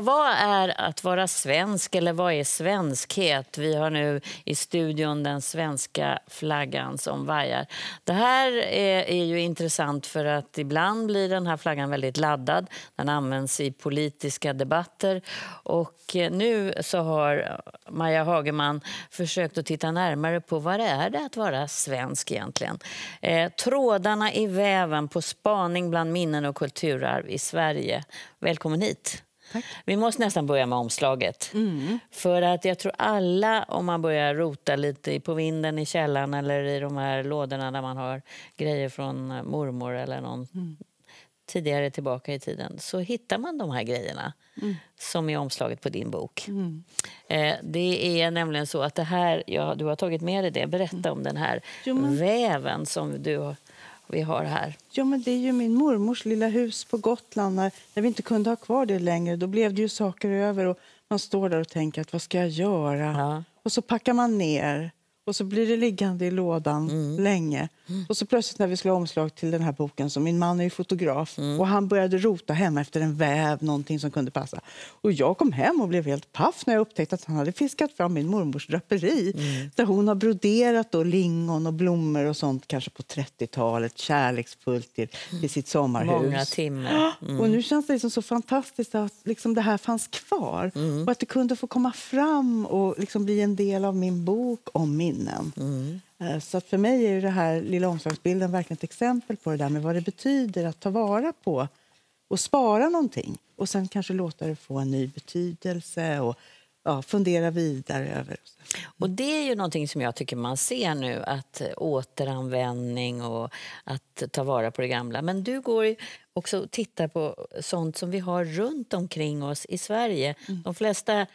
Vad är att vara svensk eller vad är svenskhet? Vi har nu i studion den svenska flaggan som vajar. Det här är, är, ju intressant för att ibland blir den här flaggan väldigt laddad. Den används i politiska debatter och eh, nu så har Maja Hagerman försökt att titta närmare på vad det är det att vara svensk egentligen. Eh, trådarna i väven på spaning bland minnen och kulturarv i Sverige. Välkommen hit. Tack. Vi måste nästan börja med omslaget. Mm. För att jag tror alla, om man börjar rota lite på vinden i källaren eller i de här lådorna där man har grejer från eh, mormor eller någon mm. tidigare tillbaka i tiden, så hittar man de här grejerna mm. som är omslaget på din bok. Mm. Eh, det är nämligen så att det här, ja, du har tagit med dig det, berätta mm. om den här jo, men... väven som du har vi har här. Ja, men det är ju min mormors lilla hus på Gotland. När, när vi inte kunde ha kvar det längre, då blev det ju saker över. Och man står där och tänker att vad ska jag göra? Ja. Och så packar man ner och så blir det liggande i lådan mm. länge. Mm. Och så plötsligt när vi skulle ha omslag till den här boken, så min man är ju fotograf, mm. och han började rota hemma efter en väv, någonting som kunde passa. Och jag kom hem och blev helt paff när jag upptäckte att han hade fiskat fram min mormors draperi, mm. där hon har broderat då lingon och blommor och sånt, kanske på 30-talet, kärleksfullt till, mm. till sitt sommarhus. Många timmar. Och nu mm. känns det liksom så fantastiskt att liksom det här fanns kvar mm. och att det kunde få komma fram och liksom bli en del av min bok om minnen. Eh, så för mig är det här lilla omslagsbilden verkligen ett exempel på det där med vad det betyder att ta vara på och spara någonting och sen kanske låta det få en ny betydelse och ja, fundera vidare över. Och det är ju någonting som jag tycker man ser nu, att återanvändning och att ta vara på det gamla. Men du går också och tittar på sånt som vi har runt omkring oss i Sverige. Mm. De flesta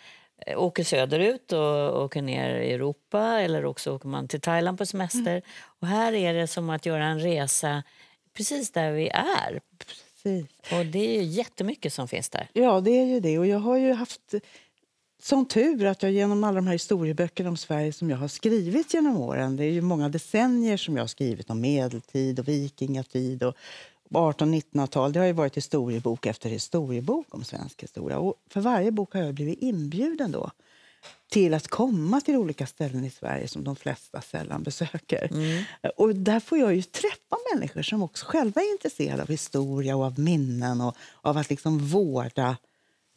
Eh, åker söderut och åker ner i Europa eller också åker man till Thailand på semester. Mm. Och här är det som att göra en resa precis där vi är. Precis. Och det är ju jättemycket som finns där. Ja, det är ju det. Och jag har ju haft sån tur att jag genom alla de här historieböckerna om Sverige som jag har skrivit genom åren, det är ju många decennier som jag har skrivit om medeltid och vikingatid och 1800-1900-tal, det har ju varit historiebok efter historiebok om svensk historia. Och för varje bok har jag blivit inbjuden då till att komma till olika ställen i Sverige som de flesta sällan besöker. Mm. Och där får jag ju träffa människor som också själva är intresserade av historia och av minnen och av att liksom vårda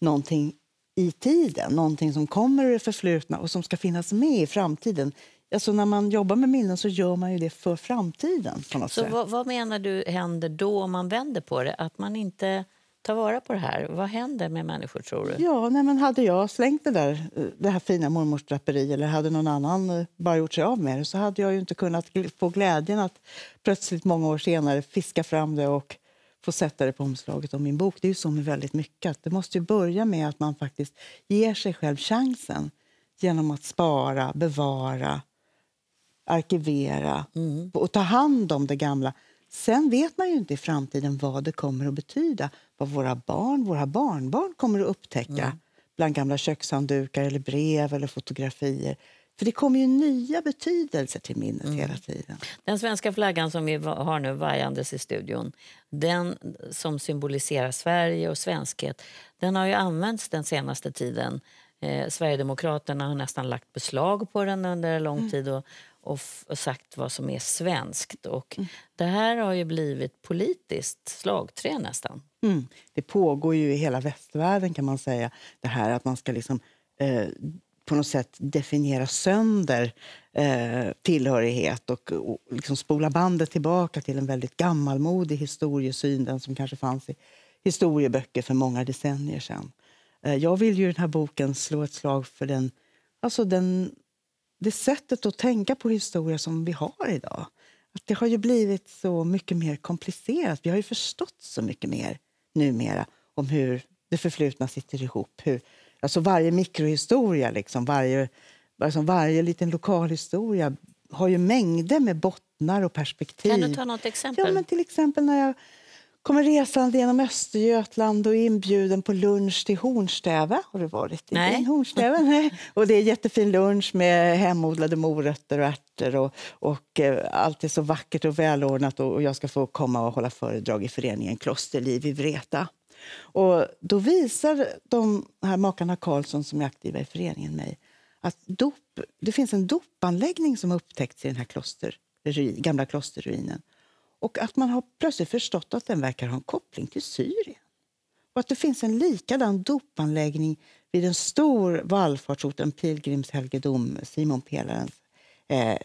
någonting i tiden, någonting som kommer ur det förflutna och som ska finnas med i framtiden alltså när man jobbar med minnen så gör man ju det för framtiden. På något så sätt. Vad, vad, menar du händer då om man vänder på det? Att man inte tar vara på det här? Vad händer med människor tror du? Ja, nej, men Hade jag slängt det där det här fina mormorsdraperiet eller hade någon annan eh, bara gjort sig av med det så hade jag ju inte kunnat få glädjen att plötsligt många år senare fiska fram det och få sätta det på omslaget av min bok. Det är ju så med väldigt mycket. Det måste ju börja med att man faktiskt ger sig själv chansen genom att spara, bevara, arkivera mm. och ta hand om det gamla. Sen vet man ju inte i framtiden vad det kommer att betyda. Vad våra barn, våra barnbarn kommer att upptäcka mm. bland gamla kökshanddukar, eller brev eller fotografier. För det kommer ju nya betydelser till minnet mm. hela tiden. Den svenska flaggan som vi har nu vajandes i studion, den som symboliserar Sverige och svenskhet, den har ju använts den senaste tiden Eh, Sverigedemokraterna har nästan lagt beslag på den under lång mm. tid och, och, och, sagt vad som är svenskt. Och mm. Det här har ju blivit politiskt slagträ nästan. Mm. Det pågår ju i hela västvärlden kan man säga, det här att man ska liksom eh, på något sätt definiera sönder eh, tillhörighet och, och liksom spola bandet tillbaka till en väldigt gammalmodig historiesyn, den som kanske fanns i historieböcker för många decennier sedan. Eh, jag vill ju i den här boken slå ett slag för den, alltså den, det sättet att tänka på historia som vi har idag. Att det har ju blivit så mycket mer komplicerat. Vi har ju förstått så mycket mer numera om hur det förflutna sitter ihop. Hur, alltså varje mikrohistoria, liksom, varje, alltså varje liten lokalhistoria har ju mängder med bottnar och perspektiv. Kan du ta något exempel? Ja, men till exempel när jag kommer resande genom Östergötland och är inbjuden på lunch till Hornstäva. Har du varit i Nej. Den? Nej. Och det är jättefin lunch med hemodlade morötter och ärtor och, och eh, allt är så vackert och välordnat och jag ska få komma och hålla föredrag i föreningen Klosterliv i Vreta. Och då visar de här makarna Karlsson som är aktiva i föreningen mig att dop, det finns en dopanläggning som upptäckts i den här kloster, gamla klosterruinen. Och att man har plötsligt förstått att den verkar ha en koppling till Syrien. Och att det finns en likadan dopanläggning vid en stor vallfartsort, en pilgrimshelgedom, Simon Pelarens eh,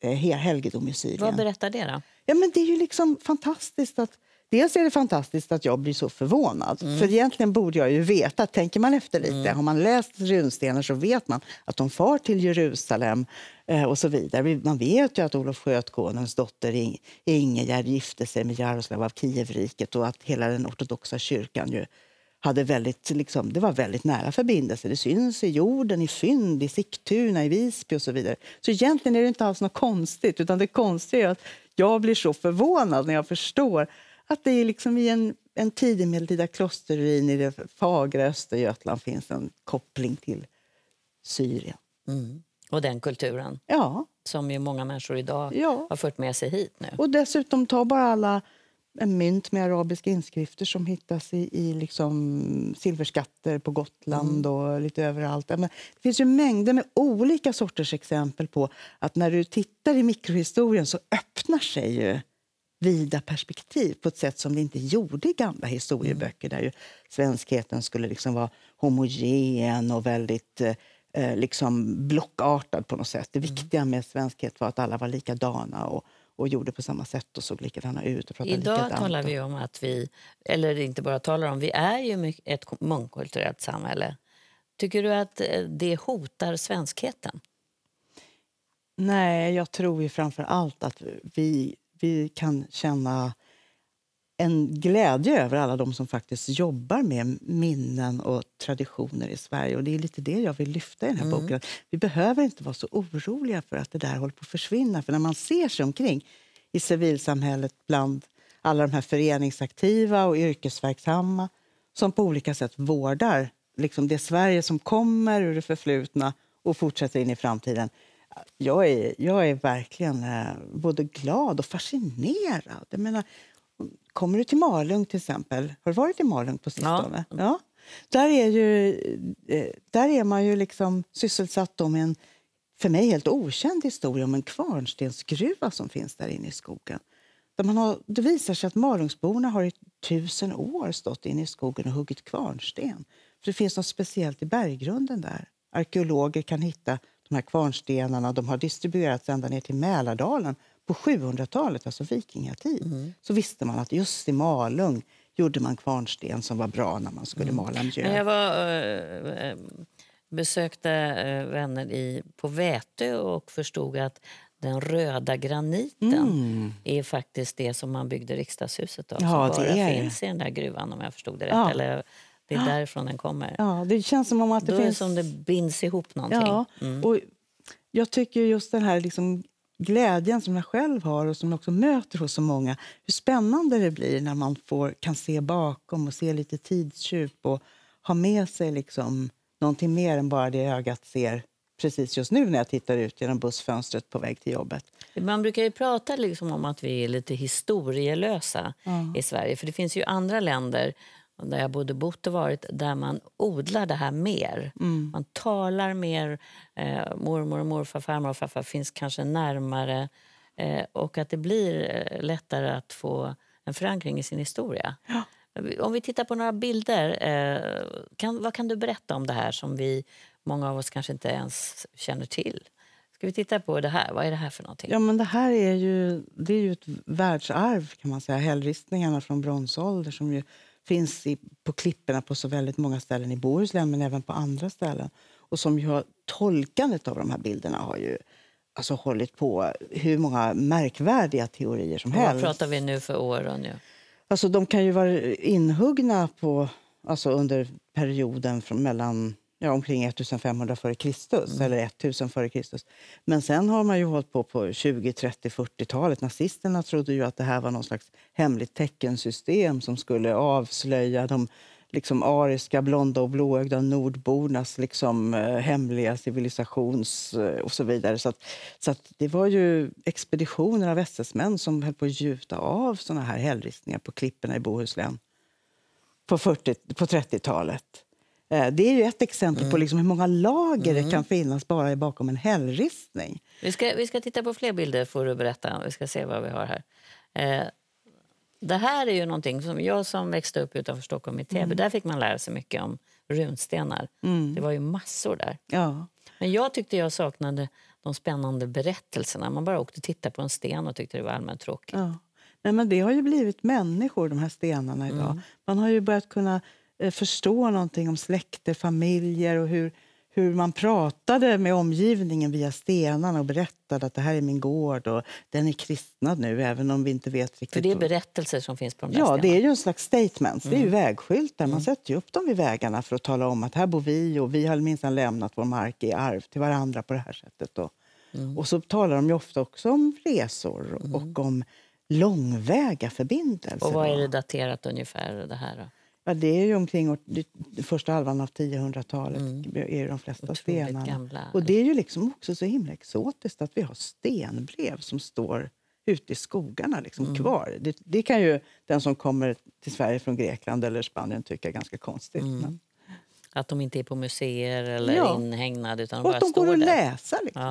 eh helgedom i Syrien. Vad berättar det då? Ja, men det är ju liksom fantastiskt att Dels är det fantastiskt att jag blir så förvånad. Mm. För egentligen borde jag ju veta. Tänker man efter lite, mm. har man läst runstenar så vet man att de far till Jerusalem eh, och så vidare. Man vet ju att Olof Skötkonungs dotter Ingegerd gifte sig med Jaroslav av Kievriket och att hela den ortodoxa kyrkan ju hade väldigt, liksom, det var väldigt nära förbindelser. Det syns i jorden, i fynd, i Sigtuna, i Visby och så vidare. Så egentligen är det inte alls något konstigt, utan det konstiga är att jag blir så förvånad när jag förstår att det är liksom i en, en tidig medeltida klosterruin i det fagra Östergötland finns en koppling till Syrien. Mm. Och den kulturen ja. som ju många människor idag ja. har fört med sig hit nu. Och dessutom, ta bara alla eh, mynt med arabiska inskrifter som hittas i, i liksom silverskatter på Gotland mm. och lite överallt. Men det finns ju mängder med olika sorters exempel på att när du tittar i mikrohistorien så öppnar sig ju vida perspektiv på ett sätt som vi inte gjorde i gamla historieböcker mm. där ju svenskheten skulle liksom vara homogen och väldigt eh, eh liksom blockartad på något sätt. Det mm. viktiga med svenskhet var att alla var likadana och, och gjorde på samma sätt och såg likadana ut. Och Idag likadant. talar vi om att vi, eller inte bara talar om, vi är ju ett mångkulturellt samhälle. Tycker du att eh, det hotar svenskheten? Nej, jag tror ju framför allt att vi vi kan känna en glädje över alla de som faktiskt jobbar med minnen och traditioner i Sverige. Och Det är lite det jag vill lyfta i den här mm. boken. Vi behöver inte vara så oroliga för att det där håller på att försvinna. För när man ser sig omkring i civilsamhället bland alla de här föreningsaktiva och yrkesverksamma som på olika sätt vårdar liksom det Sverige som kommer ur det förflutna och fortsätter in i framtiden jag är, jag är verkligen eh, både glad och fascinerad. Jag menar, kommer du till Malung till exempel? Har du varit i Malung på sistone? Ja. ja. Där, är ju, eh, där är man ju liksom sysselsatt med en för mig helt okänd historia om en kvarnstensgruva som finns där inne i skogen. Där man har, det visar sig att Malungsborna har i tusen år stått inne i skogen och huggit kvarnsten. För Det finns något speciellt i berggrunden där. Arkeologer kan hitta de här kvarnstenarna. De har distribuerats ända ner till Mälardalen på 700-talet, alltså vikingatid. Mm. Så visste man att just i Malung gjorde man kvarnsten som var bra när man skulle mala mm. mjöl. Jag var, äh, besökte eh, vänner i, på Vätö och förstod att den röda graniten mm. är faktiskt det som man byggde riksdagshuset av. Ja, som bara finns i den där gruvan om jag förstod det rätt. Ja. Eller det är därifrån den kommer. Ja, det känns som om att det Då finns... är det som det binds ihop någonting. Ja, mm. och jag tycker just den här liksom glädjen som jag själv har och som jag också möter hos så många, hur spännande det blir när man får, kan se bakom och se lite tidstjup och ha med sig liksom någonting mer än bara det ögat ser precis just nu när jag tittar ut genom bussfönstret på väg till jobbet. Man brukar ju prata liksom om att vi är lite historielösa mm. i Sverige. För Det finns ju andra länder där jag både bott och varit, där man odlar det här mer. Mm. Man talar mer. Eh, mormor och morfar, farmor och farfar finns kanske närmare. Eh, och att det blir eh, lättare att få en förankring i sin historia. Ja. Om vi tittar på några bilder, eh, kan, vad kan du berätta om det här som vi, många av oss kanske inte ens känner till? Ska vi titta på det här? Vad är det här för någonting? Ja, men det här är ju, det är ju ett världsarv kan man säga. Hällristningarna från bronsålder som ju finns i, på klipporna på så väldigt många ställen i Bohuslän, men även på andra ställen. Och som ju tolkandet av de här bilderna har ju alltså hållit på hur många märkvärdiga teorier som helst. Vad pratar vi nu för åren? Då, Alltså, de kan ju vara inhuggna på, alltså under perioden från mellan ja, omkring 1500 före Kristus, mm. eller 1000 före Kristus. Men sen har man ju hållit på på 20, 30, 40-talet. Nazisterna trodde ju att det här var någon slags hemligt teckensystem som skulle avslöja de liksom ariska, blonda och blåögda nordbornas liksom, eh, hemliga civilisations... Eh, och så vidare. Så, att, så att det var ju expeditioner av SS-män som höll på att gjuta av såna här hällristningar på klipporna i Bohuslän på, på 30-talet. Eh, det är ju ett exempel mm. på liksom hur många lager mm. det kan finnas bara bakom en hällristning. Vi ska, vi ska titta på fler bilder får du berätta. Vi ska se vad vi har här. Eh, det här är ju någonting som jag som växte upp utanför Stockholm i Täby, mm. där fick man lära sig mycket om runstenar. Mm. Det var ju massor där. Ja. Men jag tyckte jag saknade de spännande berättelserna. Man bara åkte och tittade på en sten och tyckte det var allmänt tråkigt. Ja. Nej, men det har ju blivit människor, de här stenarna idag. Mm. Man har ju börjat kunna Eh, förstå någonting om släkter, familjer och hur, hur man pratade med omgivningen via stenarna och berättade att det här är min gård och den är kristnad nu, även om vi inte vet riktigt. För det är berättelser som finns på de där Ja, stenarna. det är ju en slags statements. Det är ju mm. vägskyltar. Man mm. sätter upp dem vid vägarna för att tala om att här bor vi och vi har minsann lämnat vår mark i arv till varandra på det här sättet. Och, mm. och så talar de ju ofta också om resor och mm. om långväga förbindelser. Och vad är det daterat ungefär det här då? Ja, det är ju omkring år, första halvan av 1000-talet. Mm. är de flesta stenarna. det är ju liksom också så himla exotiskt att vi har stenbrev som står ute i skogarna liksom mm. kvar. Det, det, kan ju den som kommer till Sverige från Grekland eller Spanien tycka är ganska konstigt. Mm. Men... Att de inte är på museer eller ja. inhägnade och bara de går där. att läsa. Liksom.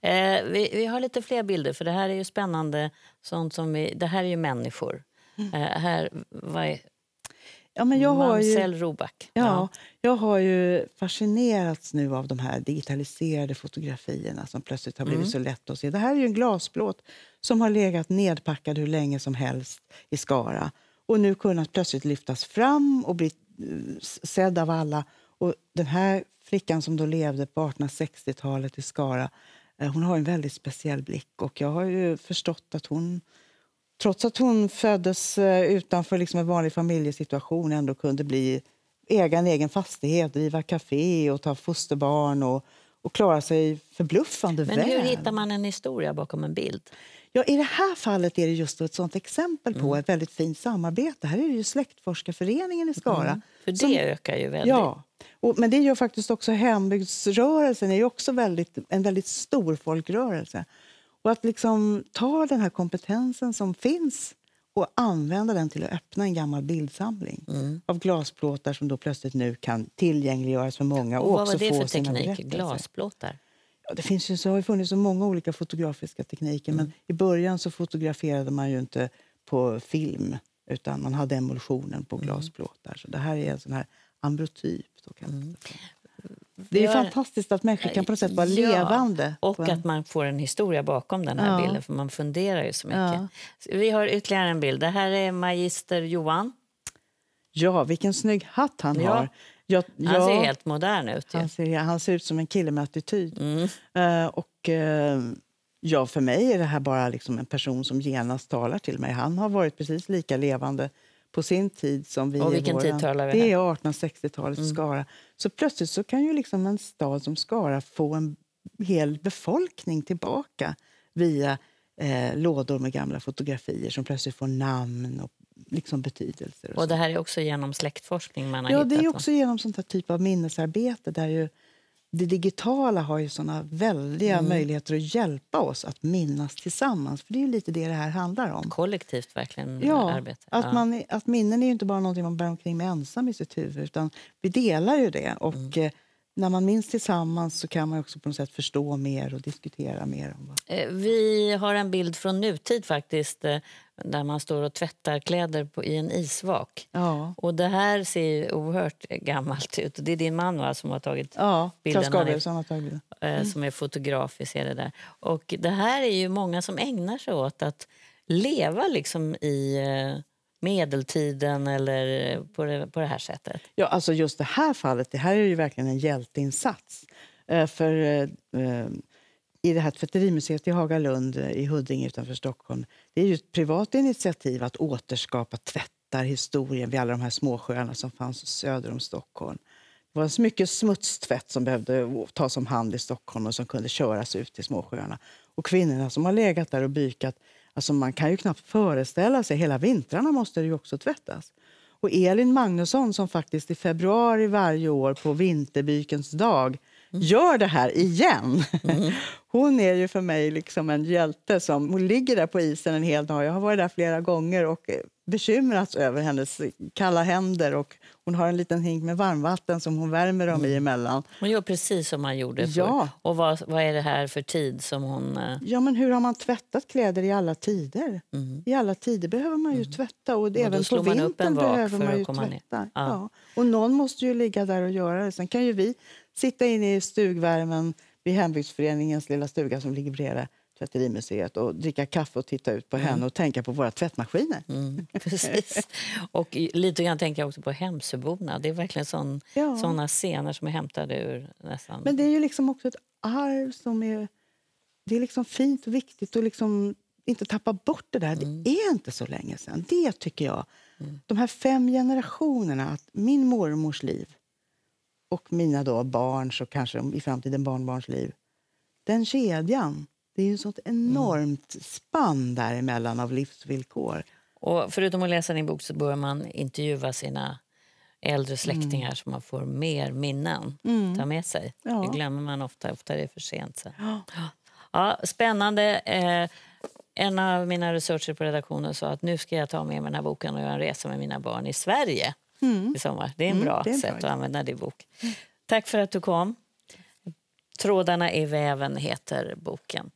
Ja. Eh, vi, vi, har lite fler bilder, för det här är ju spännande. Sånt som vi, det här är ju människor. Mm. Eh, här, vad är, Ja, men jag har ju, Roback. Ja, ja, Jag har ju fascinerats nu av de här digitaliserade fotografierna som plötsligt har blivit mm. så lätt att se. Det här är ju en glasplåt som har legat nedpackad hur länge som helst i Skara och nu kunnat plötsligt lyftas fram och bli eh, sedd av alla. Och den här flickan som då levde på 1860-talet i Skara eh, hon har en väldigt speciell blick och jag har ju förstått att hon trots att hon föddes eh, utanför liksom en vanlig familjesituation ändå kunde bli äga en egen fastighet, driva kafé och ta fosterbarn och, och klara sig förbluffande Men väl. Men hur hittar man en historia bakom en bild? Ja, I det här fallet är det just ett sånt exempel på mm. ett väldigt fint samarbete. Här är det ju Släktforskarföreningen i mm, Skara. Mm. För det som, ökar ju väldigt. Ja, men det gör faktiskt också hembygdsrörelsen. är också väldigt, en väldigt stor folkrörelse. Och att liksom ta den här kompetensen som finns och använda den till att öppna en gammal bildsamling mm. av glasplåtar som då plötsligt nu kan tillgängliggöras för många. Och, och vad var det för teknik? Glasplåtar? Ja, det finns ju, så har funnits så många olika fotografiska tekniker. Mm. Men i början så fotograferade man ju inte på film utan man hade emulsionen på mm. glasplåtar. Så det här är en sån här ambrotyp. Då kan mm. Det är fantastiskt att människor kan på något sätt vara ja, levande. Och att man får en historia bakom den här ja. bilden, för man funderar ju så mycket. Ja. Vi har ytterligare en bild. Det här är magister Johan. Ja, vilken snygg hatt han har. Jag, jag, han ser helt modern ut. Han ser, han, ser, ut som en kille med attityd. Mm. Uh, och, uh, ja, för mig är det här bara liksom en person som genast talar till mig. Han har varit precis lika levande på sin tid som vi och vilken tid talar vi Det är 1860-talets mm. Skara. Så plötsligt så kan ju liksom en stad som Skara få en hel befolkning tillbaka via eh, lådor med gamla fotografier som plötsligt får namn och liksom betydelser. Och, och det här är också genom släktforskning man har Ja, hittat, det är också va? genom sånt här typ av minnesarbete där ju det digitala har ju såna väldiga mm. möjligheter att hjälpa oss att minnas tillsammans. För Det är lite det det här handlar om. Kollektivt verkligen eh, ja, arbete. Att, ja. man, att minnen är ju inte bara någonting man bär omkring med ensam i sitt huvud, utan vi delar ju det. Och mm. Eh, när man minns tillsammans så kan man också på något sätt förstå mer och diskutera mer. Om vad... Eh, vi har en bild från nutid faktiskt eh, där man står och tvättar kläder på, i en isvak. Ja. Och det här ser ju oerhört gammalt ut. Det är din man va, som har tagit ja, bilden? Ja, Claes har tagit bilden. Eh, mm. Som är fotograf, vi ser det där. Och det här är ju många som ägnar sig åt att leva liksom i medeltiden eller eh, på det, på det här sättet? Ja, alltså just det här fallet, det här är ju verkligen en hjälteinsats. Eh, för eh, i det här tvätterimuseet i Hagalund i Huddinge utanför Stockholm, det är ju ett privat initiativ att återskapa tvättarhistorien vid alla de här småsjöarna som fanns söder om Stockholm. Det var så mycket smutstvätt som behövde tas om hand i Stockholm och som kunde köras ut till småsjöarna. Och kvinnorna som har legat där och bykat Alltså man kan ju knappt föreställa sig, hela vintrarna måste det ju också tvättas. Och Elin Magnusson som faktiskt i februari varje år på Vinterbykens dag gör det här igen. Mm. Hon är ju för mig liksom en hjälte. som Hon ligger där på isen en hel dag. Jag har varit där flera gånger och eh, bekymrats över hennes kalla händer. Och hon har en liten hink med varmvatten som hon värmer dem mm. i emellan. Hon gör precis som man gjorde förr. Ja. Och vad, vad, är det här för tid som hon... Eh, ja, men hur har man tvättat kläder i alla tider? Mm. I alla tider behöver man ju mm. tvätta och, och även på vintern behöver man ju tvätta. Ja. Ja. Och någon måste ju ligga där och göra det. Sen kan ju vi sitta inne i stugvärmen vid hembygdsföreningens lilla stuga som ligger bredvid tvätterimuseet och dricka kaffe och titta ut på mm. henne mm. och tänka på våra tvättmaskiner. Mm, precis. Och lite grann tänker jag också på Hemsöborna. Det är verkligen sån, ja. såna scener som är hämtade ur nästan... Men det är ju liksom också ett arv som är... Det är liksom fint och viktigt att liksom inte tappa bort det där. Mm. Det är inte så länge sen. Det tycker jag. Mm. De här fem generationerna, att min mormors liv och mina då barns och kanske i framtiden barnbarns liv. Den kedjan, det är ju ett sånt mm. enormt mm. spann däremellan av livsvillkor. Och förutom att läsa din bok så bör man intervjua sina äldre mm. släktingar mm. så man får mer minnen mm. ta med sig. Ja. Det glömmer man ofta, ofta är det för sent. Så. Ja. ja spännande. Eh, en av mina researcher på redaktionen sa att nu ska jag ta med mig den här boken och göra en resa med mina barn i Sverige mm. i sommar. Det är en mm, bra mm, är sätt bra. att använda din bok. Tack för att du kom. Trådarna i väven heter boken.